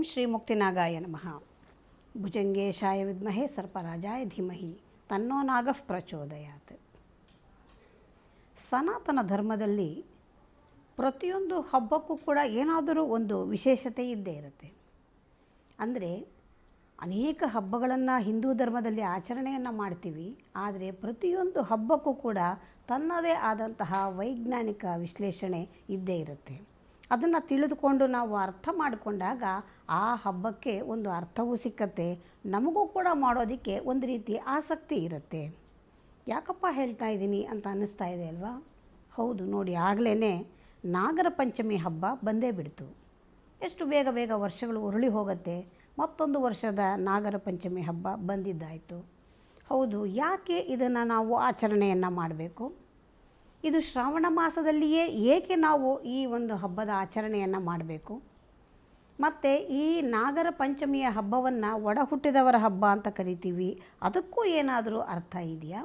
ಓಂ ಶ್ರೀ ಮುಕ್ತಿನಾಗಾಯ ನಮಃ ಭುಜಂಗೇಶಾಯ ವಿದ್ಮಹೇ ಸರ್ಪರಾಜಾಯ ಧೀಮಹಿ ತನ್ನೋ ನಾಗಃ ಪ್ರಚೋದಯಾತ್ ಸನಾತನ ಧರ್ಮದಲ್ಲಿ ಪ್ರತಿಯೊಂದು ಹಬ್ಬಕ್ಕೂ ಕೂಡ ಏನಾದರೂ ಒಂದು ವಿಶೇಷತೆ ಇದ್ದೇ ಇರುತ್ತೆ ಅಂದರೆ ಅನೇಕ ಹಬ್ಬಗಳನ್ನು ಹಿಂದೂ ಧರ್ಮದಲ್ಲಿ ಆಚರಣೆಯನ್ನು ಮಾಡ್ತೀವಿ ಆದರೆ ಪ್ರತಿಯೊಂದು ಹಬ್ಬಕ್ಕೂ ಕೂಡ ತನ್ನದೇ ಆದಂತಹ ವೈಜ್ಞಾನಿಕ ವಿಶ್ಲೇಷಣೆ ಇದ್ದೇ ಇರುತ್ತೆ ಅದನ್ನು ತಿಳಿದುಕೊಂಡು ನಾವು ಅರ್ಥ ಮಾಡಿಕೊಂಡಾಗ ಆ ಹಬ್ಬಕ್ಕೆ ಒಂದು ಅರ್ಥವೂ ಸಿಕ್ಕತ್ತೆ ನಮಗೂ ಕೂಡ ಮಾಡೋದಕ್ಕೆ ಒಂದು ರೀತಿ ಆಸಕ್ತಿ ಇರುತ್ತೆ ಯಾಕಪ್ಪ ಹೇಳ್ತಾ ಇದ್ದೀನಿ ಅಂತ ಅನ್ನಿಸ್ತಾ ಇದೆ ಅಲ್ವಾ ಹೌದು ನೋಡಿ ಆಗಲೇ ನಾಗರ ಪಂಚಮಿ ಹಬ್ಬ ಬಂದೇ ಬಿಡ್ತು ಎಷ್ಟು ಬೇಗ ಬೇಗ ವರ್ಷಗಳು ಉರುಳಿ ಹೋಗುತ್ತೆ ಮತ್ತೊಂದು ವರ್ಷದ ನಾಗರ ಪಂಚಮಿ ಹಬ್ಬ ಬಂದಿದ್ದಾಯಿತು ಹೌದು ಯಾಕೆ ಇದನ್ನು ನಾವು ಆಚರಣೆಯನ್ನು ಮಾಡಬೇಕು ಇದು ಶ್ರಾವಣ ಮಾಸದಲ್ಲಿಯೇ ಏಕೆ ನಾವು ಈ ಒಂದು ಹಬ್ಬದ ಆಚರಣೆಯನ್ನು ಮಾಡಬೇಕು ಮತ್ತು ಈ ನಾಗರ ಪಂಚಮಿಯ ಹಬ್ಬವನ್ನು ಒಡ ಹುಟ್ಟಿದವರ ಹಬ್ಬ ಅಂತ ಕರಿತೀವಿ ಅದಕ್ಕೂ ಏನಾದರೂ ಅರ್ಥ ಇದೆಯಾ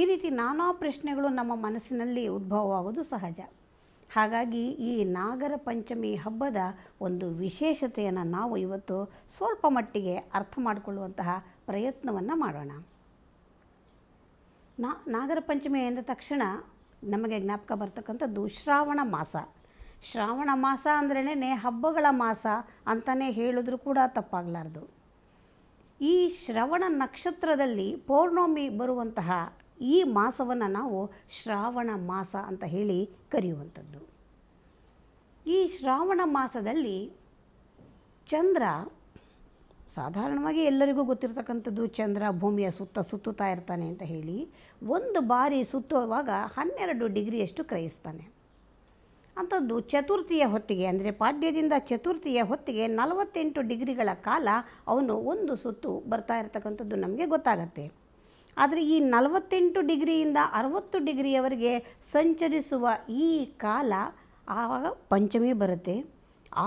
ಈ ರೀತಿ ನಾನಾ ಪ್ರಶ್ನೆಗಳು ನಮ್ಮ ಮನಸ್ಸಿನಲ್ಲಿ ಉದ್ಭವವಾಗೋದು ಸಹಜ ಹಾಗಾಗಿ ಈ ನಾಗರ ಪಂಚಮಿ ಹಬ್ಬದ ಒಂದು ವಿಶೇಷತೆಯನ್ನು ನಾವು ಇವತ್ತು ಸ್ವಲ್ಪ ಮಟ್ಟಿಗೆ ಅರ್ಥ ಮಾಡಿಕೊಳ್ಳುವಂತಹ ಪ್ರಯತ್ನವನ್ನು ಮಾಡೋಣ ನಾ ನಾಗರ ಪಂಚಮಿ ಎಂದ ತಕ್ಷಣ ನಮಗೆ ಜ್ಞಾಪಕ ಬರ್ತಕ್ಕಂಥದ್ದು ಶ್ರಾವಣ ಮಾಸ ಶ್ರಾವಣ ಮಾಸ ಅಂದ್ರೇ ಹಬ್ಬಗಳ ಮಾಸ ಅಂತಲೇ ಹೇಳಿದ್ರು ಕೂಡ ತಪ್ಪಾಗಲಾರ್ದು ಈ ಶ್ರವಣ ನಕ್ಷತ್ರದಲ್ಲಿ ಪೌರ್ಣಮಿ ಬರುವಂತಹ ಈ ಮಾಸವನ್ನು ನಾವು ಶ್ರಾವಣ ಮಾಸ ಅಂತ ಹೇಳಿ ಕರೆಯುವಂಥದ್ದು ಈ ಶ್ರಾವಣ ಮಾಸದಲ್ಲಿ ಚಂದ್ರ ಸಾಧಾರಣವಾಗಿ ಎಲ್ಲರಿಗೂ ಗೊತ್ತಿರ್ತಕ್ಕಂಥದ್ದು ಚಂದ್ರ ಭೂಮಿಯ ಸುತ್ತ ಸುತ್ತುತ್ತಾ ಇರ್ತಾನೆ ಅಂತ ಹೇಳಿ ಒಂದು ಬಾರಿ ಸುತ್ತುವಾಗ ಹನ್ನೆರಡು ಡಿಗ್ರಿಯಷ್ಟು ಕ್ರಯಿಸ್ತಾನೆ ಅಂಥದ್ದು ಚತುರ್ಥಿಯ ಹೊತ್ತಿಗೆ ಅಂದರೆ ಪಾಡ್ಯದಿಂದ ಚತುರ್ಥಿಯ ಹೊತ್ತಿಗೆ ನಲವತ್ತೆಂಟು ಡಿಗ್ರಿಗಳ ಕಾಲ ಅವನು ಒಂದು ಸುತ್ತು ಬರ್ತಾ ಇರತಕ್ಕಂಥದ್ದು ನಮಗೆ ಗೊತ್ತಾಗತ್ತೆ ಆದರೆ ಈ ನಲವತ್ತೆಂಟು ಡಿಗ್ರಿಯಿಂದ ಅರವತ್ತು ಡಿಗ್ರಿಯವರೆಗೆ ಸಂಚರಿಸುವ ಈ ಕಾಲ ಆವಾಗ ಪಂಚಮಿ ಬರುತ್ತೆ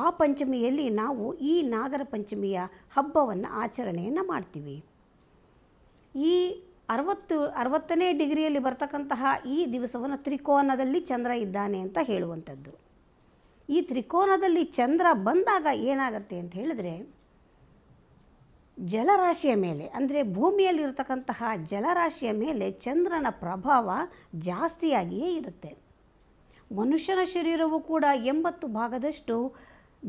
ಆ ಪಂಚಮಿಯಲ್ಲಿ ನಾವು ಈ ನಾಗರ ಪಂಚಮಿಯ ಹಬ್ಬವನ್ನು ಆಚರಣೆಯನ್ನು ಮಾಡ್ತೀವಿ ಈ ಅರವತ್ತು ಅರವತ್ತನೇ ಡಿಗ್ರಿಯಲ್ಲಿ ಬರ್ತಕ್ಕಂತಹ ಈ ದಿವಸವನ್ನು ತ್ರಿಕೋನದಲ್ಲಿ ಚಂದ್ರ ಇದ್ದಾನೆ ಅಂತ ಹೇಳುವಂಥದ್ದು ಈ ತ್ರಿಕೋನದಲ್ಲಿ ಚಂದ್ರ ಬಂದಾಗ ಏನಾಗುತ್ತೆ ಅಂತ ಹೇಳಿದ್ರೆ ಜಲರಾಶಿಯ ಮೇಲೆ ಅಂದರೆ ಭೂಮಿಯಲ್ಲಿರತಕ್ಕಂತಹ ಜಲರಾಶಿಯ ಮೇಲೆ ಚಂದ್ರನ ಪ್ರಭಾವ ಜಾಸ್ತಿಯಾಗಿಯೇ ಇರುತ್ತೆ ಮನುಷ್ಯನ ಶರೀರವು ಕೂಡ ಎಂಬತ್ತು ಭಾಗದಷ್ಟು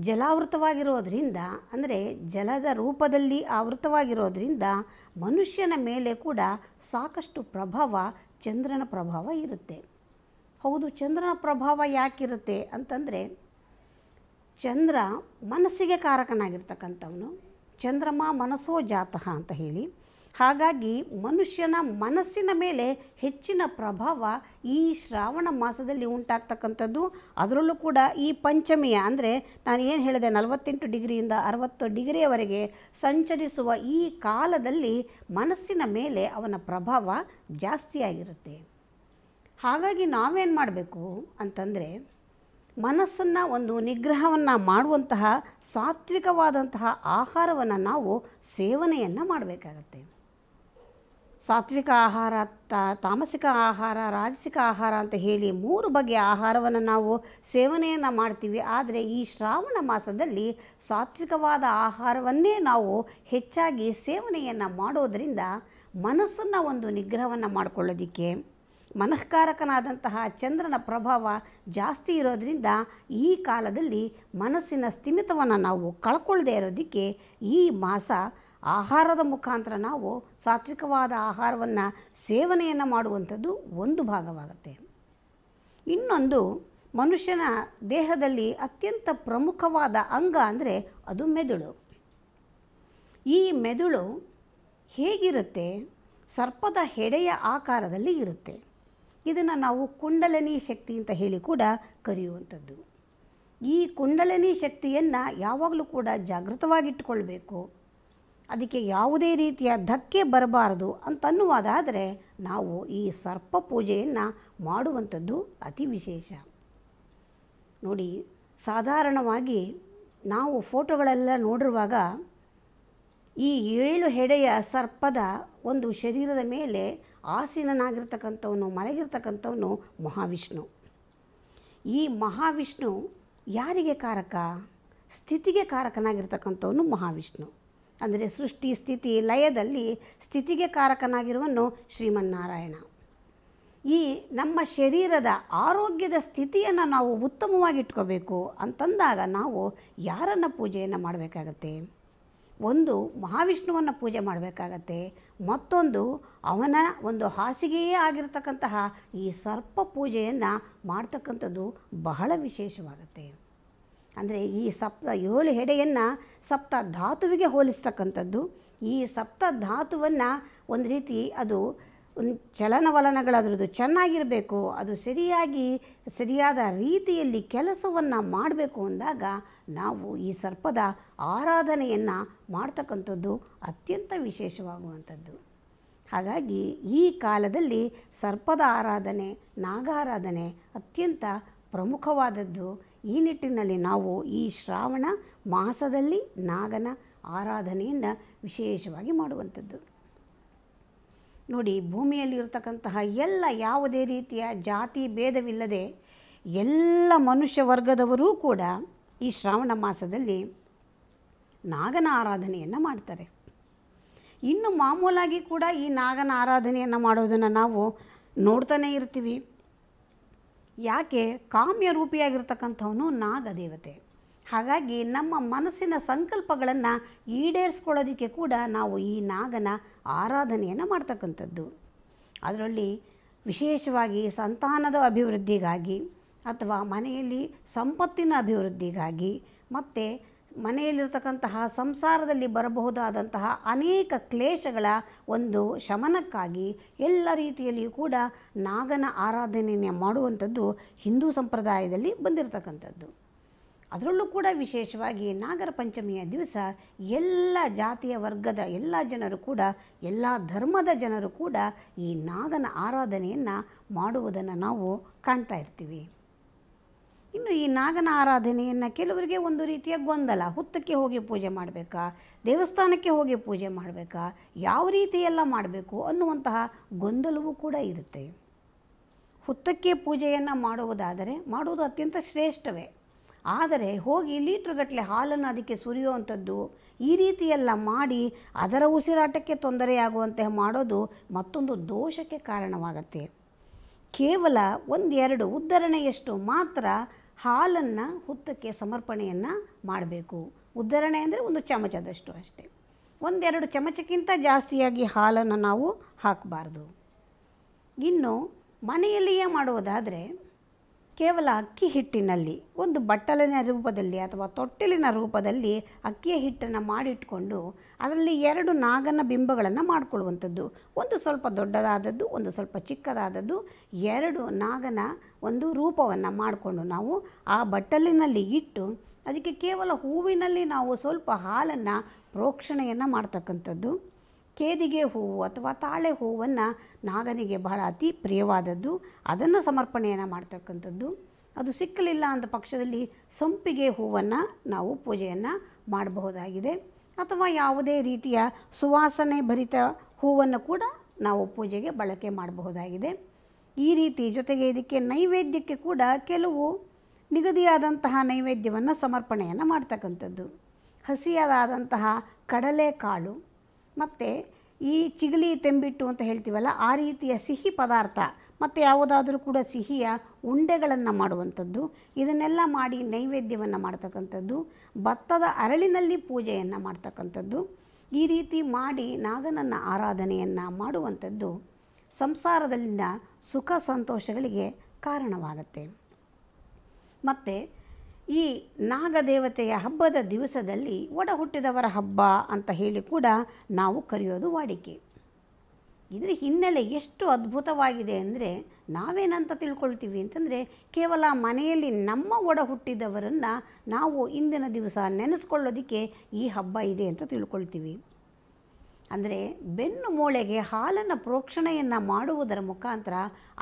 ಜಲಾವೃತವಾಗಿರೋದ್ರಿಂದ ಅಂದರೆ ಜಲದ ರೂಪದಲ್ಲಿ ಆವೃತವಾಗಿರೋದ್ರಿಂದ ಮನುಷ್ಯನ ಮೇಲೆ ಕೂಡ ಸಾಕಷ್ಟು ಪ್ರಭಾವ ಚಂದ್ರನ ಪ್ರಭಾವ ಇರುತ್ತೆ ಹೌದು ಚಂದ್ರನ ಪ್ರಭಾವ ಯಾಕಿರುತ್ತೆ ಅಂತಂದರೆ ಚಂದ್ರ ಮನಸ್ಸಿಗೆ ಕಾರಕನಾಗಿರ್ತಕ್ಕಂಥವನು ಚಂದ್ರಮ ಮನಸ್ಸೋ ಜಾತಃ ಅಂತ ಹೇಳಿ ಹಾಗಾಗಿ ಮನುಷ್ಯನ ಮನಸ್ಸಿನ ಮೇಲೆ ಹೆಚ್ಚಿನ ಪ್ರಭಾವ ಈ ಶ್ರಾವಣ ಮಾಸದಲ್ಲಿ ಉಂಟಾಗ್ತಕ್ಕಂಥದ್ದು ಅದರಲ್ಲೂ ಕೂಡ ಈ ಪಂಚಮಿಯ ಅಂದರೆ ನಾನು ಏನು ಹೇಳಿದೆ ನಲವತ್ತೆಂಟು ಡಿಗ್ರಿಯಿಂದ ಅರವತ್ತು ಡಿಗ್ರಿಯವರೆಗೆ ಸಂಚರಿಸುವ ಈ ಕಾಲದಲ್ಲಿ ಮನಸ್ಸಿನ ಮೇಲೆ ಅವನ ಪ್ರಭಾವ ಜಾಸ್ತಿಯಾಗಿರುತ್ತೆ ಹಾಗಾಗಿ ನಾವೇನು ಮಾಡಬೇಕು ಅಂತಂದರೆ ಮನಸ್ಸನ್ನು ಒಂದು ನಿಗ್ರಹವನ್ನು ಮಾಡುವಂತಹ ಸಾತ್ವಿಕವಾದಂತಹ ಆಹಾರವನ್ನು ನಾವು ಸೇವನೆಯನ್ನು ಮಾಡಬೇಕಾಗತ್ತೆ ಸಾತ್ವಿಕ ಆಹಾರ ತಾಮಸಿಕ ಆಹಾರ ರಾಜಸಿಕ ಆಹಾರ ಅಂತ ಹೇಳಿ ಮೂರು ಬಗೆಯ ಆಹಾರವನ್ನು ನಾವು ಸೇವನೆಯನ್ನು ಮಾಡ್ತೀವಿ ಆದರೆ ಈ ಶ್ರಾವಣ ಮಾಸದಲ್ಲಿ ಸಾತ್ವಿಕವಾದ ಆಹಾರವನ್ನೇ ನಾವು ಹೆಚ್ಚಾಗಿ ಸೇವನೆಯನ್ನು ಮಾಡೋದರಿಂದ ಮನಸ್ಸನ್ನು ಒಂದು ನಿಗ್ರಹವನ್ನು ಮಾಡಿಕೊಳ್ಳೋದಿಕ್ಕೆ ಮನಃಕಾರಕನಾದಂತಹ ಚಂದ್ರನ ಪ್ರಭಾವ ಜಾಸ್ತಿ ಇರೋದರಿಂದ ಈ ಕಾಲದಲ್ಲಿ ಮನಸ್ಸಿನ ಸ್ಥಿಮಿತವನ್ನು ನಾವು ಕಳ್ಕೊಳ್ಳದೇ ಇರೋದಕ್ಕೆ ಈ ಮಾಸ ಆಹಾರದ ಮುಖಾಂತರ ನಾವು ಸಾತ್ವಿಕವಾದ ಆಹಾರವನ್ನು ಸೇವನೆಯನ್ನು ಮಾಡುವಂಥದ್ದು ಒಂದು ಭಾಗವಾಗುತ್ತೆ ಇನ್ನೊಂದು ಮನುಷ್ಯನ ದೇಹದಲ್ಲಿ ಅತ್ಯಂತ ಪ್ರಮುಖವಾದ ಅಂಗ ಅಂದರೆ ಅದು ಮೆದುಳು ಈ ಮೆದುಳು ಹೇಗಿರುತ್ತೆ ಸರ್ಪದ ಹೆಡೆಯ ಆಕಾರದಲ್ಲಿ ಇರುತ್ತೆ ಇದನ್ನು ನಾವು ಕುಂಡಲನಿ ಶಕ್ತಿ ಅಂತ ಹೇಳಿ ಕೂಡ ಕರೆಯುವಂಥದ್ದು ಈ ಕುಂಡಲನಿ ಶಕ್ತಿಯನ್ನು ಯಾವಾಗಲೂ ಕೂಡ ಜಾಗೃತವಾಗಿಟ್ಟುಕೊಳ್ಬೇಕು ಅದಕ್ಕೆ ಯಾವುದೇ ರೀತಿಯ ಧಕ್ಕೆ ಬರಬಾರದು ಅಂತನ್ನುವುದಾದರೆ ನಾವು ಈ ಸರ್ಪ ಪೂಜೆಯನ್ನು ಮಾಡುವಂಥದ್ದು ಅತಿ ವಿಶೇಷ ನೋಡಿ ಸಾಧಾರಣವಾಗಿ ನಾವು ಫೋಟೋಗಳೆಲ್ಲ ನೋಡಿರುವಾಗ ಈ ಏಳು ಹೆಡೆಯ ಸರ್ಪದ ಒಂದು ಶರೀರದ ಮೇಲೆ ಆಸೀನನಾಗಿರ್ತಕ್ಕಂಥವನು ಮಲಗಿರ್ತಕ್ಕಂಥವನು ಮಹಾವಿಷ್ಣು ಈ ಮಹಾವಿಷ್ಣು ಯಾರಿಗೆ ಕಾರಕ ಸ್ಥಿತಿಗೆ ಕಾರಕನಾಗಿರ್ತಕ್ಕಂಥವನು ಮಹಾವಿಷ್ಣು ಅಂದರೆ ಸೃಷ್ಟಿ ಸ್ಥಿತಿ ಲಯದಲ್ಲಿ ಸ್ಥಿತಿಗೆ ಕಾರಕನಾಗಿರುವನು ಶ್ರೀಮನ್ನಾರಾಯಣ ಈ ನಮ್ಮ ಶರೀರದ ಆರೋಗ್ಯದ ಸ್ಥಿತಿಯನ್ನು ನಾವು ಉತ್ತಮವಾಗಿಟ್ಕೋಬೇಕು ಅಂತಂದಾಗ ನಾವು ಯಾರನ್ನು ಪೂಜೆಯನ್ನು ಮಾಡಬೇಕಾಗತ್ತೆ ಒಂದು ಮಹಾವಿಷ್ಣುವನ್ನು ಪೂಜೆ ಮಾಡಬೇಕಾಗತ್ತೆ ಮತ್ತೊಂದು ಅವನ ಒಂದು ಹಾಸಿಗೆಯೇ ಆಗಿರತಕ್ಕಂತಹ ಈ ಸರ್ಪ ಪೂಜೆಯನ್ನು ಮಾಡ್ತಕ್ಕಂಥದ್ದು ಬಹಳ ವಿಶೇಷವಾಗುತ್ತೆ ಅಂದರೆ ಈ ಸಪ್ತ ಏಳು ಹೆಡೆಯನ್ನು ಸಪ್ತ ಧಾತುವಿಗೆ ಹೋಲಿಸ್ತಕ್ಕಂಥದ್ದು ಈ ಸಪ್ತ ಧಾತುವನ್ನು ಒಂದು ರೀತಿ ಅದು ಒಂದು ಚಲನವಲನಗಳಾದ್ರದ್ದು ಚೆನ್ನಾಗಿರಬೇಕು ಅದು ಸರಿಯಾಗಿ ಸರಿಯಾದ ರೀತಿಯಲ್ಲಿ ಕೆಲಸವನ್ನು ಮಾಡಬೇಕು ಅಂದಾಗ ನಾವು ಈ ಸರ್ಪದ ಆರಾಧನೆಯನ್ನು ಮಾಡ್ತಕ್ಕಂಥದ್ದು ಅತ್ಯಂತ ವಿಶೇಷವಾಗುವಂಥದ್ದು ಹಾಗಾಗಿ ಈ ಕಾಲದಲ್ಲಿ ಸರ್ಪದ ಆರಾಧನೆ ನಾಗಾರಾಧನೆ ಅತ್ಯಂತ ಪ್ರಮುಖವಾದದ್ದು ಈ ನಿಟ್ಟಿನಲ್ಲಿ ನಾವು ಈ ಶ್ರಾವಣ ಮಾಸದಲ್ಲಿ ನಾಗನ ಆರಾಧನೆಯನ್ನು ವಿಶೇಷವಾಗಿ ಮಾಡುವಂಥದ್ದು ನೋಡಿ ಭೂಮಿಯಲ್ಲಿ ಇರತಕ್ಕಂತಹ ಎಲ್ಲ ಯಾವುದೇ ರೀತಿಯ ಜಾತಿ ಭೇದವಿಲ್ಲದೆ ಎಲ್ಲ ಮನುಷ್ಯ ವರ್ಗದವರೂ ಕೂಡ ಈ ಶ್ರಾವಣ ಮಾಸದಲ್ಲಿ ನಾಗನ ಆರಾಧನೆಯನ್ನು ಮಾಡ್ತಾರೆ ಇನ್ನು ಮಾಮೂಲಾಗಿ ಕೂಡ ಈ ನಾಗನ ಆರಾಧನೆಯನ್ನು ಮಾಡೋದನ್ನು ನಾವು ನೋಡ್ತಾನೆ ಇರ್ತೀವಿ ಯಾಕೆ ಕಾಮ್ಯ ರೂಪಿಯಾಗಿರ್ತಕ್ಕಂಥವನು ನಾಗದೇವತೆ ಹಾಗಾಗಿ ನಮ್ಮ ಮನಸ್ಸಿನ ಸಂಕಲ್ಪಗಳನ್ನು ಈಡೇರಿಸ್ಕೊಳ್ಳೋದಕ್ಕೆ ಕೂಡ ನಾವು ಈ ನಾಗನ ಆರಾಧನೆಯನ್ನು ಮಾಡ್ತಕ್ಕಂಥದ್ದು ಅದರಲ್ಲಿ ವಿಶೇಷವಾಗಿ ಸಂತಾನದ ಅಭಿವೃದ್ಧಿಗಾಗಿ ಅಥವಾ ಮನೆಯಲ್ಲಿ ಸಂಪತ್ತಿನ ಅಭಿವೃದ್ಧಿಗಾಗಿ ಮತ್ತು ಮನೆಯಲ್ಲಿರ್ತಕ್ಕಂತಹ ಸಂಸಾರದಲ್ಲಿ ಬರಬಹುದಾದಂತಹ ಅನೇಕ ಕ್ಲೇಶಗಳ ಒಂದು ಶಮನಕ್ಕಾಗಿ ಎಲ್ಲ ರೀತಿಯಲ್ಲಿಯೂ ಕೂಡ ನಾಗನ ಆರಾಧನೆಯನ್ನು ಮಾಡುವಂಥದ್ದು ಹಿಂದೂ ಸಂಪ್ರದಾಯದಲ್ಲಿ ಬಂದಿರತಕ್ಕಂಥದ್ದು ಅದರಲ್ಲೂ ಕೂಡ ವಿಶೇಷವಾಗಿ ನಾಗರ ಪಂಚಮಿಯ ದಿವಸ ಎಲ್ಲ ಜಾತಿಯ ವರ್ಗದ ಎಲ್ಲ ಜನರು ಕೂಡ ಎಲ್ಲ ಧರ್ಮದ ಜನರು ಕೂಡ ಈ ನಾಗನ ಆರಾಧನೆಯನ್ನು ಮಾಡುವುದನ್ನು ನಾವು ಕಾಣ್ತಾ ಇರ್ತೀವಿ ಇನ್ನು ಈ ನಾಗನ ಆರಾಧನೆಯನ್ನು ಕೆಲವರಿಗೆ ಒಂದು ರೀತಿಯ ಗೊಂದಲ ಹುತ್ತಕ್ಕೆ ಹೋಗಿ ಪೂಜೆ ಮಾಡಬೇಕಾ ದೇವಸ್ಥಾನಕ್ಕೆ ಹೋಗಿ ಪೂಜೆ ಮಾಡಬೇಕಾ ಯಾವ ರೀತಿಯೆಲ್ಲ ಮಾಡಬೇಕು ಅನ್ನುವಂತಹ ಗೊಂದಲವೂ ಕೂಡ ಇರುತ್ತೆ ಹುತ್ತಕ್ಕೆ ಪೂಜೆಯನ್ನು ಮಾಡುವುದಾದರೆ ಮಾಡುವುದು ಅತ್ಯಂತ ಶ್ರೇಷ್ಠವೇ ಆದರೆ ಹೋಗಿ ಲೀಟ್ರ್ಗಟ್ಟಲೆ ಹಾಲನ್ನು ಅದಕ್ಕೆ ಸುರಿಯುವಂಥದ್ದು ಈ ರೀತಿಯೆಲ್ಲ ಮಾಡಿ ಅದರ ಉಸಿರಾಟಕ್ಕೆ ತೊಂದರೆಯಾಗುವಂತೆ ಮಾಡೋದು ಮತ್ತೊಂದು ದೋಷಕ್ಕೆ ಕಾರಣವಾಗುತ್ತೆ ಕೇವಲ ಒಂದೆರಡು ಉದ್ಧರಣೆಯಷ್ಟು ಮಾತ್ರ ಹಾಲನ್ನು ಹುತ್ತಕ್ಕೆ ಸಮರ್ಪಣೆಯನ್ನು ಮಾಡಬೇಕು ಉದಾಹರಣೆ ಅಂದರೆ ಒಂದು ಚಮಚದಷ್ಟು ಅಷ್ಟೇ ಒಂದೆರಡು ಚಮಚಕ್ಕಿಂತ ಜಾಸ್ತಿಯಾಗಿ ಹಾಲನ್ನು ನಾವು ಹಾಕಬಾರ್ದು ಇನ್ನು ಮನೆಯಲ್ಲಿಯೇ ಮಾಡುವುದಾದರೆ ಕೇವಲ ಅಕ್ಕಿ ಹಿಟ್ಟಿನಲ್ಲಿ ಒಂದು ಬಟ್ಟಲಿನ ರೂಪದಲ್ಲಿ ಅಥವಾ ತೊಟ್ಟಿಲಿನ ರೂಪದಲ್ಲಿ ಅಕ್ಕಿಯ ಹಿಟ್ಟನ್ನು ಮಾಡಿಟ್ಕೊಂಡು ಅದರಲ್ಲಿ ಎರಡು ನಾಗನ ಬಿಂಬಗಳನ್ನು ಮಾಡಿಕೊಳ್ಳುವಂಥದ್ದು ಒಂದು ಸ್ವಲ್ಪ ದೊಡ್ಡದಾದದ್ದು ಒಂದು ಸ್ವಲ್ಪ ಚಿಕ್ಕದಾದದ್ದು ಎರಡು ನಾಗನ ಒಂದು ರೂಪವನ್ನು ಮಾಡಿಕೊಂಡು ನಾವು ಆ ಬಟ್ಟಲಿನಲ್ಲಿ ಇಟ್ಟು ಅದಕ್ಕೆ ಕೇವಲ ಹೂವಿನಲ್ಲಿ ನಾವು ಸ್ವಲ್ಪ ಹಾಲನ್ನು ಪ್ರೋಕ್ಷಣೆಯನ್ನು ಮಾಡ್ತಕ್ಕಂಥದ್ದು ಕೇದಿಗೆ ಹೂವು ಅಥವಾ ತಾಳೆ ಹೂವನ್ನು ನಾಗನಿಗೆ ಬಹಳ ಅತಿ ಪ್ರಿಯವಾದದ್ದು ಅದನ್ನು ಸಮರ್ಪಣೆಯನ್ನು ಮಾಡ್ತಕ್ಕಂಥದ್ದು ಅದು ಸಿಕ್ಕಲಿಲ್ಲ ಅಂದ ಪಕ್ಷದಲ್ಲಿ ಸಂಪಿಗೆ ಹೂವನ್ನು ನಾವು ಪೂಜೆಯನ್ನು ಮಾಡಬಹುದಾಗಿದೆ ಅಥವಾ ಯಾವುದೇ ರೀತಿಯ ಸುವಾಸನೆ ಭರಿತ ಹೂವನ್ನು ಕೂಡ ನಾವು ಪೂಜೆಗೆ ಬಳಕೆ ಮಾಡಬಹುದಾಗಿದೆ ಈ ರೀತಿ ಜೊತೆಗೆ ಇದಕ್ಕೆ ನೈವೇದ್ಯಕ್ಕೆ ಕೂಡ ಕೆಲವು ನಿಗದಿಯಾದಂತಹ ನೈವೇದ್ಯವನ್ನು ಸಮರ್ಪಣೆಯನ್ನು ಮಾಡ್ತಕ್ಕಂಥದ್ದು ಹಸಿಯಾದಂತಹ ಕಡಲೆಕಾಳು ಮತ್ತು ಈ ಚಿಗಲಿ ತೆಂಬಿಟ್ಟು ಅಂತ ಹೇಳ್ತೀವಲ್ಲ ಆ ರೀತಿಯ ಸಿಹಿ ಪದಾರ್ಥ ಮತ್ತು ಯಾವುದಾದರೂ ಕೂಡ ಸಿಹಿಯ ಉಂಡೆಗಳನ್ನು ಮಾಡುವಂಥದ್ದು ಇದನ್ನೆಲ್ಲ ಮಾಡಿ ನೈವೇದ್ಯವನ್ನು ಮಾಡ್ತಕ್ಕಂಥದ್ದು ಭತ್ತದ ಅರಳಿನಲ್ಲಿ ಪೂಜೆಯನ್ನು ಮಾಡ್ತಕ್ಕಂಥದ್ದು ಈ ರೀತಿ ಮಾಡಿ ನಾಗನನ್ನು ಆರಾಧನೆಯನ್ನು ಮಾಡುವಂಥದ್ದು ಸಂಸಾರದಲ್ಲಿನ ಸುಖ ಸಂತೋಷಗಳಿಗೆ ಕಾರಣವಾಗುತ್ತೆ ಮತ್ತು ಈ ನಾಗದೇವತೆಯ ಹಬ್ಬದ ದಿವಸದಲ್ಲಿ ಒಡ ಹುಟ್ಟಿದವರ ಹಬ್ಬ ಅಂತ ಹೇಳಿ ಕೂಡ ನಾವು ಕರೆಯೋದು ವಾಡಿಕೆ ಇದರ ಹಿನ್ನೆಲೆ ಎಷ್ಟು ಅದ್ಭುತವಾಗಿದೆ ಅಂದರೆ ನಾವೇನಂತ ತಿಳ್ಕೊಳ್ತೀವಿ ಅಂತಂದರೆ ಕೇವಲ ಮನೆಯಲ್ಲಿ ನಮ್ಮ ಒಡ ಹುಟ್ಟಿದವರನ್ನು ನಾವು ಇಂದಿನ ದಿವಸ ನೆನೆಸ್ಕೊಳ್ಳೋದಕ್ಕೆ ಈ ಹಬ್ಬ ಇದೆ ಅಂತ ತಿಳ್ಕೊಳ್ತೀವಿ ಅಂದರೆ ಬೆನ್ನು ಮೂಳೆಗೆ ಹಾಲನ್ನು ಪ್ರೋಕ್ಷಣೆಯನ್ನು ಮಾಡುವುದರ ಮುಖಾಂತರ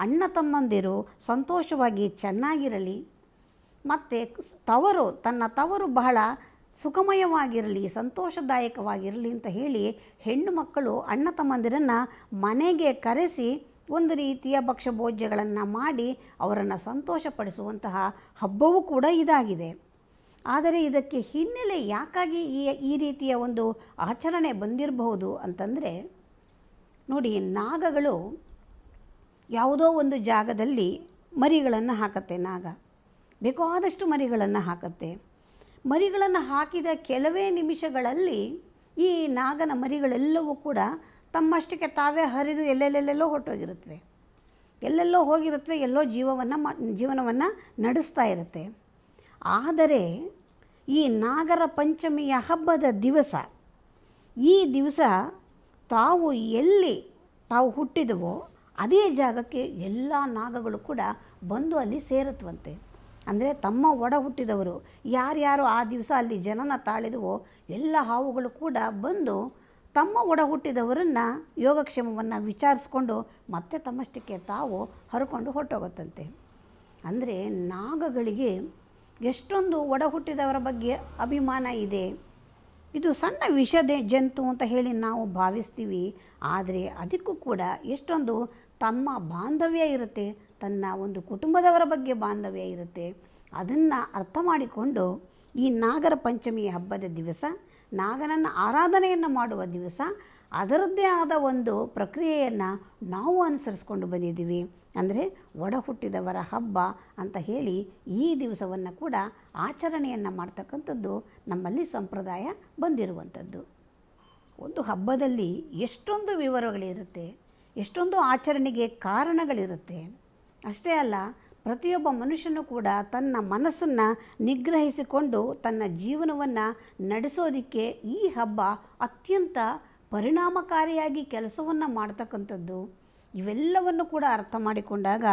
ಅಣ್ಣ ತಮ್ಮಂದಿರು ಸಂತೋಷವಾಗಿ ಚೆನ್ನಾಗಿರಲಿ ಮತ್ತು ತವರು ತನ್ನ ತವರು ಬಹಳ ಸುಖಮಯವಾಗಿರಲಿ ಸಂತೋಷದಾಯಕವಾಗಿರಲಿ ಅಂತ ಹೇಳಿ ಹೆಣ್ಣು ಮಕ್ಕಳು ಅಣ್ಣ ತಮ್ಮಂದಿರನ್ನು ಮನೆಗೆ ಕರೆಸಿ ಒಂದು ರೀತಿಯ ಭಕ್ಷ್ಯಭೋಜ್ಯಗಳನ್ನು ಮಾಡಿ ಅವರನ್ನು ಸಂತೋಷಪಡಿಸುವಂತಹ ಹಬ್ಬವೂ ಕೂಡ ಇದಾಗಿದೆ ಆದರೆ ಇದಕ್ಕೆ ಹಿನ್ನೆಲೆ ಯಾಕಾಗಿ ಈ ಈ ರೀತಿಯ ಒಂದು ಆಚರಣೆ ಬಂದಿರಬಹುದು ಅಂತಂದರೆ ನೋಡಿ ನಾಗಗಳು ಯಾವುದೋ ಒಂದು ಜಾಗದಲ್ಲಿ ಮರಿಗಳನ್ನು ಹಾಕತ್ತೆ ನಾಗ ಬೇಕಾದಷ್ಟು ಮರಿಗಳನ್ನು ಹಾಕುತ್ತೆ ಮರಿಗಳನ್ನು ಹಾಕಿದ ಕೆಲವೇ ನಿಮಿಷಗಳಲ್ಲಿ ಈ ನಾಗನ ಮರಿಗಳೆಲ್ಲವೂ ಕೂಡ ತಮ್ಮಷ್ಟಕ್ಕೆ ತಾವೇ ಹರಿದು ಎಲ್ಲೆಲ್ಲೆಲ್ಲೆಲ್ಲೋ ಹೊರಟೋಗಿರುತ್ತವೆ ಎಲ್ಲೆಲ್ಲೋ ಹೋಗಿರುತ್ತವೆ ಎಲ್ಲೋ ಜೀವವನ್ನು ಮ ಜೀವನವನ್ನು ನಡೆಸ್ತಾ ಇರುತ್ತೆ ಆದರೆ ಈ ನಾಗರ ಪಂಚಮಿಯ ಹಬ್ಬದ ದಿವಸ ಈ ದಿವಸ ತಾವು ಎಲ್ಲಿ ತಾವು ಹುಟ್ಟಿದವೋ ಅದೇ ಜಾಗಕ್ಕೆ ಎಲ್ಲ ನಾಗಗಳು ಕೂಡ ಬಂದು ಅಲ್ಲಿ ಸೇರುತ್ತವಂತೆ ಅಂದರೆ ತಮ್ಮ ಒಡ ಹುಟ್ಟಿದವರು ಯಾರ್ಯಾರು ಆ ದಿವಸ ಅಲ್ಲಿ ಜನನ ತಾಳಿದವೋ ಎಲ್ಲ ಹಾವುಗಳು ಕೂಡ ಬಂದು ತಮ್ಮ ಒಡ ಹುಟ್ಟಿದವರನ್ನು ಯೋಗಕ್ಷೇಮವನ್ನು ವಿಚಾರಿಸ್ಕೊಂಡು ಮತ್ತೆ ತಮ್ಮಷ್ಟಕ್ಕೆ ತಾವು ಹರ್ಕೊಂಡು ಹೊರಟೋಗುತ್ತಂತೆ ಅಂದರೆ ನಾಗಗಳಿಗೆ ಎಷ್ಟೊಂದು ಒಡ ಹುಟ್ಟಿದವರ ಬಗ್ಗೆ ಅಭಿಮಾನ ಇದೆ ಇದು ಸಣ್ಣ ವಿಷದೆ ಜಂತು ಅಂತ ಹೇಳಿ ನಾವು ಭಾವಿಸ್ತೀವಿ ಆದರೆ ಅದಕ್ಕೂ ಕೂಡ ಎಷ್ಟೊಂದು ತಮ್ಮ ಬಾಂಧವ್ಯ ಇರುತ್ತೆ ತನ್ನ ಒಂದು ಕುಟುಂಬದವರ ಬಗ್ಗೆ ಬಾಂಧವ್ಯ ಇರುತ್ತೆ ಅದನ್ನು ಅರ್ಥ ಮಾಡಿಕೊಂಡು ಈ ನಾಗರ ಪಂಚಮಿ ಹಬ್ಬದ ದಿವಸ ನಾಗನನ್ನು ಆರಾಧನೆಯನ್ನು ಮಾಡುವ ದಿವಸ ಅದರದ್ದೇ ಆದ ಒಂದು ಪ್ರಕ್ರಿಯೆಯನ್ನು ನಾವು ಅನುಸರಿಸ್ಕೊಂಡು ಬಂದಿದ್ದೀವಿ ಅಂದರೆ ಒಡ ಹುಟ್ಟಿದವರ ಹಬ್ಬ ಅಂತ ಹೇಳಿ ಈ ದಿವಸವನ್ನು ಕೂಡ ಆಚರಣೆಯನ್ನು ಮಾಡ್ತಕ್ಕಂಥದ್ದು ನಮ್ಮಲ್ಲಿ ಸಂಪ್ರದಾಯ ಬಂದಿರುವಂಥದ್ದು ಒಂದು ಹಬ್ಬದಲ್ಲಿ ಎಷ್ಟೊಂದು ವಿವರಗಳಿರುತ್ತೆ ಎಷ್ಟೊಂದು ಆಚರಣೆಗೆ ಕಾರಣಗಳಿರುತ್ತೆ ಅಷ್ಟೇ ಅಲ್ಲ ಪ್ರತಿಯೊಬ್ಬ ಮನುಷ್ಯನೂ ಕೂಡ ತನ್ನ ಮನಸ್ಸನ್ನು ನಿಗ್ರಹಿಸಿಕೊಂಡು ತನ್ನ ಜೀವನವನ್ನು ನಡೆಸೋದಕ್ಕೆ ಈ ಹಬ್ಬ ಅತ್ಯಂತ ಪರಿಣಾಮಕಾರಿಯಾಗಿ ಕೆಲಸವನ್ನು ಮಾಡ್ತಕ್ಕಂಥದ್ದು ಇವೆಲ್ಲವನ್ನು ಕೂಡ ಅರ್ಥ ಮಾಡಿಕೊಂಡಾಗ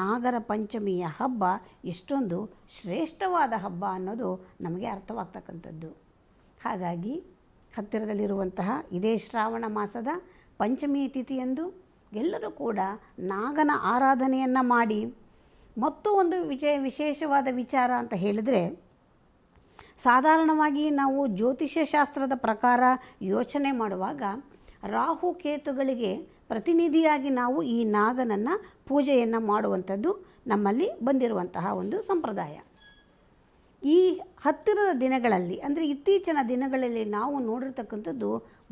ನಾಗರ ಪಂಚಮಿಯ ಹಬ್ಬ ಎಷ್ಟೊಂದು ಶ್ರೇಷ್ಠವಾದ ಹಬ್ಬ ಅನ್ನೋದು ನಮಗೆ ಅರ್ಥವಾಗ್ತಕ್ಕಂಥದ್ದು ಹಾಗಾಗಿ ಹತ್ತಿರದಲ್ಲಿರುವಂತಹ ಇದೇ ಶ್ರಾವಣ ಮಾಸದ ಪಂಚಮಿ ತಿಥಿಯಂದು ಎಲ್ಲರೂ ಕೂಡ ನಾಗನ ಆರಾಧನೆಯನ್ನು ಮಾಡಿ ಮತ್ತು ಒಂದು ವಿಜಯ ವಿಶೇಷವಾದ ವಿಚಾರ ಅಂತ ಹೇಳಿದರೆ ಸಾಧಾರಣವಾಗಿ ನಾವು ಜ್ಯೋತಿಷ್ಯಶಾಸ್ತ್ರದ ಪ್ರಕಾರ ಯೋಚನೆ ಮಾಡುವಾಗ ರಾಹು ಕೇತುಗಳಿಗೆ ಪ್ರತಿನಿಧಿಯಾಗಿ ನಾವು ಈ ನಾಗನನ್ನು ಪೂಜೆಯನ್ನು ಮಾಡುವಂಥದ್ದು ನಮ್ಮಲ್ಲಿ ಬಂದಿರುವಂತಹ ಒಂದು ಸಂಪ್ರದಾಯ ಈ ಹತ್ತಿರದ ದಿನಗಳಲ್ಲಿ ಅಂದರೆ ಇತ್ತೀಚಿನ ದಿನಗಳಲ್ಲಿ ನಾವು ನೋಡಿರ್ತಕ್ಕಂಥದ್ದು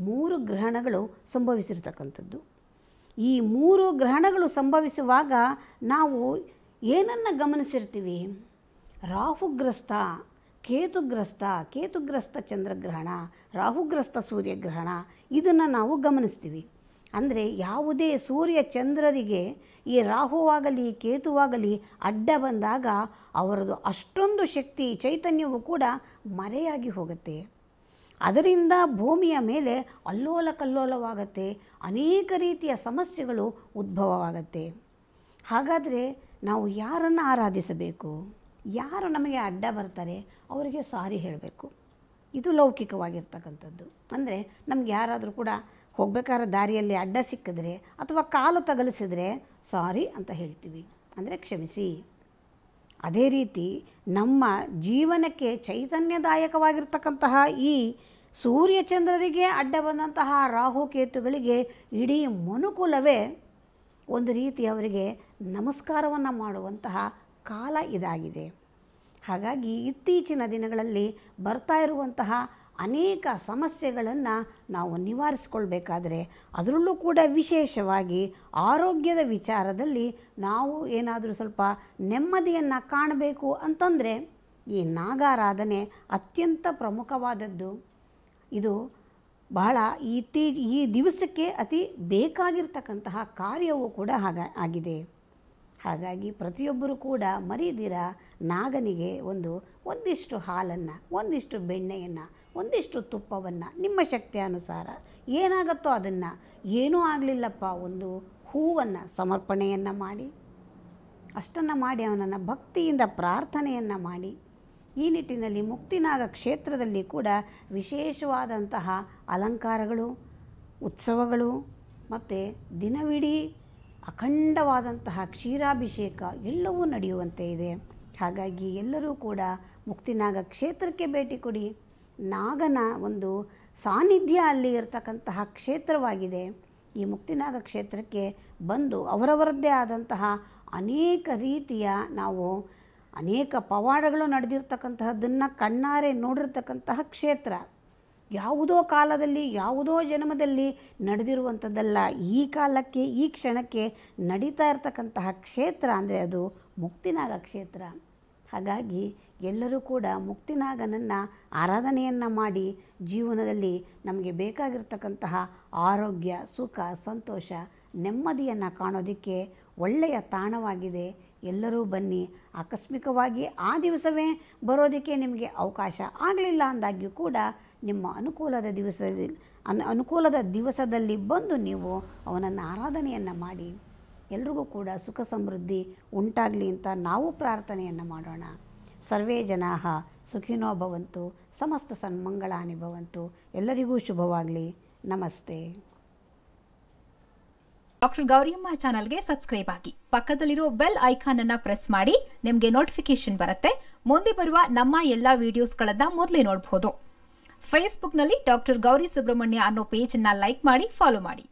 ಮೂರು ಗ್ರಹಣಗಳು ಸಂಭವಿಸಿರ್ತಕ್ಕಂಥದ್ದು ಈ ಮೂರು ಗ್ರಹಣಗಳು ಸಂಭವಿಸುವಾಗ ನಾವು ಏನನ್ನು ಗಮನಿಸಿರ್ತೀವಿ ರಾಹುಗ್ರಸ್ತ ಕೇತುಗ್ರಸ್ತ ಕೇತುಗ್ರಸ್ತ ಚಂದ್ರಗ್ರಹಣ ರಾಹುಗ್ರಸ್ತ ಸೂರ್ಯಗ್ರಹಣ ಇದನ್ನು ನಾವು ಗಮನಿಸ್ತೀವಿ ಅಂದರೆ ಯಾವುದೇ ಸೂರ್ಯ ಚಂದ್ರರಿಗೆ ಈ ರಾಹುವಾಗಲಿ ಕೇತುವಾಗಲಿ ಅಡ್ಡ ಬಂದಾಗ ಅವರದು ಅಷ್ಟೊಂದು ಶಕ್ತಿ ಚೈತನ್ಯವು ಕೂಡ ಮರೆಯಾಗಿ ಹೋಗುತ್ತೆ ಅದರಿಂದ ಭೂಮಿಯ ಮೇಲೆ ಅಲ್ಲೋಲ ಕಲ್ಲೋಲವಾಗತ್ತೆ ಅನೇಕ ರೀತಿಯ ಸಮಸ್ಯೆಗಳು ಉದ್ಭವವಾಗತ್ತೆ ಹಾಗಾದರೆ ನಾವು ಯಾರನ್ನು ಆರಾಧಿಸಬೇಕು ಯಾರು ನಮಗೆ ಅಡ್ಡ ಬರ್ತಾರೆ ಅವರಿಗೆ ಸಾರಿ ಹೇಳಬೇಕು ಇದು ಲೌಕಿಕವಾಗಿರ್ತಕ್ಕಂಥದ್ದು ಅಂದರೆ ನಮ್ಗೆ ಯಾರಾದರೂ ಕೂಡ ಹೋಗ್ಬೇಕಾದ್ರೆ ದಾರಿಯಲ್ಲಿ ಅಡ್ಡ ಸಿಕ್ಕಿದ್ರೆ ಅಥವಾ ಕಾಲು ತಗಲಿಸಿದ್ರೆ ಸಾರಿ ಅಂತ ಹೇಳ್ತೀವಿ ಅಂದರೆ ಕ್ಷಮಿಸಿ ಅದೇ ರೀತಿ ನಮ್ಮ ಜೀವನಕ್ಕೆ ಚೈತನ್ಯದಾಯಕವಾಗಿರ್ತಕ್ಕಂತಹ ಈ ಸೂರ್ಯಚಂದ್ರರಿಗೆ ಅಡ್ಡ ಬಂದಂತಹ ರಾಹುಕೇತುಗಳಿಗೆ ಇಡೀ ಮನುಕುಲವೇ ಒಂದು ರೀತಿ ಅವರಿಗೆ ನಮಸ್ಕಾರವನ್ನು ಮಾಡುವಂತಹ ಕಾಲ ಇದಾಗಿದೆ ಹಾಗಾಗಿ ಇತ್ತೀಚಿನ ದಿನಗಳಲ್ಲಿ ಬರ್ತಾ ಇರುವಂತಹ ಅನೇಕ ಸಮಸ್ಯೆಗಳನ್ನು ನಾವು ನಿವಾರಿಸ್ಕೊಳ್ಬೇಕಾದ್ರೆ ಅದರಲ್ಲೂ ಕೂಡ ವಿಶೇಷವಾಗಿ ಆರೋಗ್ಯದ ವಿಚಾರದಲ್ಲಿ ನಾವು ಏನಾದರೂ ಸ್ವಲ್ಪ ನೆಮ್ಮದಿಯನ್ನು ಕಾಣಬೇಕು ಅಂತಂದರೆ ಈ ನಾಗಾರಾಧನೆ ಅತ್ಯಂತ ಪ್ರಮುಖವಾದದ್ದು ಇದು ಬಹಳ ಇತ್ತೀಚ ಈ ದಿವಸಕ್ಕೆ ಅತಿ ಬೇಕಾಗಿರ್ತಕ್ಕಂತಹ ಕಾರ್ಯವೂ ಕೂಡ ಹಾಗ ಆಗಿದೆ ಹಾಗಾಗಿ ಪ್ರತಿಯೊಬ್ಬರೂ ಕೂಡ ಮರೀದಿರ ನಾಗನಿಗೆ ಒಂದು ಒಂದಿಷ್ಟು ಹಾಲನ್ನು ಒಂದಿಷ್ಟು ಬೆಣ್ಣೆಯನ್ನು ಒಂದಿಷ್ಟು ತುಪ್ಪವನ್ನು ನಿಮ್ಮ ಶಕ್ತಿ ಅನುಸಾರ ಏನಾಗುತ್ತೋ ಅದನ್ನು ಏನೂ ಆಗಲಿಲ್ಲಪ್ಪ ಒಂದು ಹೂವನ್ನು ಸಮರ್ಪಣೆಯನ್ನು ಮಾಡಿ ಅಷ್ಟನ್ನು ಮಾಡಿ ಅವನನ್ನು ಭಕ್ತಿಯಿಂದ ಪ್ರಾರ್ಥನೆಯನ್ನು ಮಾಡಿ ಈ ನಿಟ್ಟಿನಲ್ಲಿ ಮುಕ್ತಿನಾಗ ಕ್ಷೇತ್ರದಲ್ಲಿ ಕೂಡ ವಿಶೇಷವಾದಂತಹ ಅಲಂಕಾರಗಳು ಉತ್ಸವಗಳು ಮತ್ತು ದಿನವಿಡೀ ಅಖಂಡವಾದಂತಹ ಕ್ಷೀರಾಭಿಷೇಕ ಎಲ್ಲವೂ ನಡೆಯುವಂತೆ ಇದೆ ಹಾಗಾಗಿ ಎಲ್ಲರೂ ಕೂಡ ಮುಕ್ತಿನಾಗ ಕ್ಷೇತ್ರಕ್ಕೆ ಭೇಟಿ ಕೊಡಿ ನಾಗನ ಒಂದು ಸಾನ್ನಿಧ್ಯ ಅಲ್ಲಿ ಇರತಕ್ಕಂತಹ ಕ್ಷೇತ್ರವಾಗಿದೆ ಈ ಮುಕ್ತಿನಾಗ ಕ್ಷೇತ್ರಕ್ಕೆ ಬಂದು ಅವರವರದ್ದೇ ಆದಂತಹ ಅನೇಕ ರೀತಿಯ ನಾವು ಅನೇಕ ಪವಾಡಗಳು ನಡೆದಿರ್ತಕ್ಕಂತಹದ್ದನ್ನು ಕಣ್ಣಾರೆ ನೋಡಿರ್ತಕ್ಕಂತಹ ಕ್ಷೇತ್ರ ಯಾವುದೋ ಕಾಲದಲ್ಲಿ ಯಾವುದೋ ಜನ್ಮದಲ್ಲಿ ನಡೆದಿರುವಂಥದ್ದಲ್ಲ ಈ ಕಾಲಕ್ಕೆ ಈ ಕ್ಷಣಕ್ಕೆ ನಡೀತಾ ಇರತಕ್ಕಂತಹ ಕ್ಷೇತ್ರ ಅಂದರೆ ಅದು ಮುಕ್ತಿನಾಗ ಕ್ಷೇತ್ರ ಹಾಗಾಗಿ ಎಲ್ಲರೂ ಕೂಡ ಮುಕ್ತಿನಾಗನನ್ನು ಆರಾಧನೆಯನ್ನು ಮಾಡಿ ಜೀವನದಲ್ಲಿ ನಮಗೆ ಬೇಕಾಗಿರ್ತಕ್ಕಂತಹ ಆರೋಗ್ಯ ಸುಖ ಸಂತೋಷ ನೆಮ್ಮದಿಯನ್ನು ಕಾಣೋದಕ್ಕೆ ಒಳ್ಳೆಯ ತಾಣವಾಗಿದೆ ಎಲ್ಲರೂ ಬನ್ನಿ ಆಕಸ್ಮಿಕವಾಗಿ ಆ ದಿವಸವೇ ಬರೋದಕ್ಕೆ ನಿಮಗೆ ಅವಕಾಶ ಆಗಲಿಲ್ಲ ಅಂದಾಗ್ಯೂ ಕೂಡ ನಿಮ್ಮ ಅನುಕೂಲದ ದಿವಸದಲ್ಲಿ ಅನ್ ಅನುಕೂಲದ ದಿವಸದಲ್ಲಿ ಬಂದು ನೀವು ಅವನನ್ನು ಆರಾಧನೆಯನ್ನು ಮಾಡಿ ಎಲ್ರಿಗೂ ಕೂಡ ಸುಖ ಸಮೃದ್ಧಿ ಉಂಟಾಗಲಿ ಅಂತ ನಾವು ಪ್ರಾರ್ಥನೆಯನ್ನು ಮಾಡೋಣ ಸರ್ವೇ ಜನಾ ಸುಖಿನೋ ಭವಂತು ಸಮಸ್ತ ಸನ್ಮಂಗಳಾನಿ ಭವಂತು ಎಲ್ಲರಿಗೂ ಶುಭವಾಗಲಿ ನಮಸ್ತೆ ಡಾಕ್ಟರ್ ಗೌರಿಯಮ್ಮ ಚಾನಲ್ಗೆ ಸಬ್ಸ್ಕ್ರೈಬ್ ಆಗಿ ಪಕ್ಕದಲ್ಲಿರೋ ಬೆಲ್ ಐಕಾನ್ ಅನ್ನ ಪ್ರೆಸ್ ಮಾಡಿ ನಿಮಗೆ ನೋಟಿಫಿಕೇಶನ್ ಬರುತ್ತೆ ಮುಂದೆ ಬರುವ ನಮ್ಮ ಎಲ್ಲ ವಿಡಿಯೋಸ್ಗಳನ್ನ ಮೊದಲೇ ನೋಡಬಹುದು ಫೇಸ್ಬುಕ್ನಲ್ಲಿ ಡಾಕ್ಟರ್ ಗೌರಿ ಸುಬ್ರಹ್ಮಣ್ಯ ಅನ್ನೋ ಪೇಜನ್ನ ಲೈಕ್ ಮಾಡಿ ಫಾಲೋ ಮಾಡಿ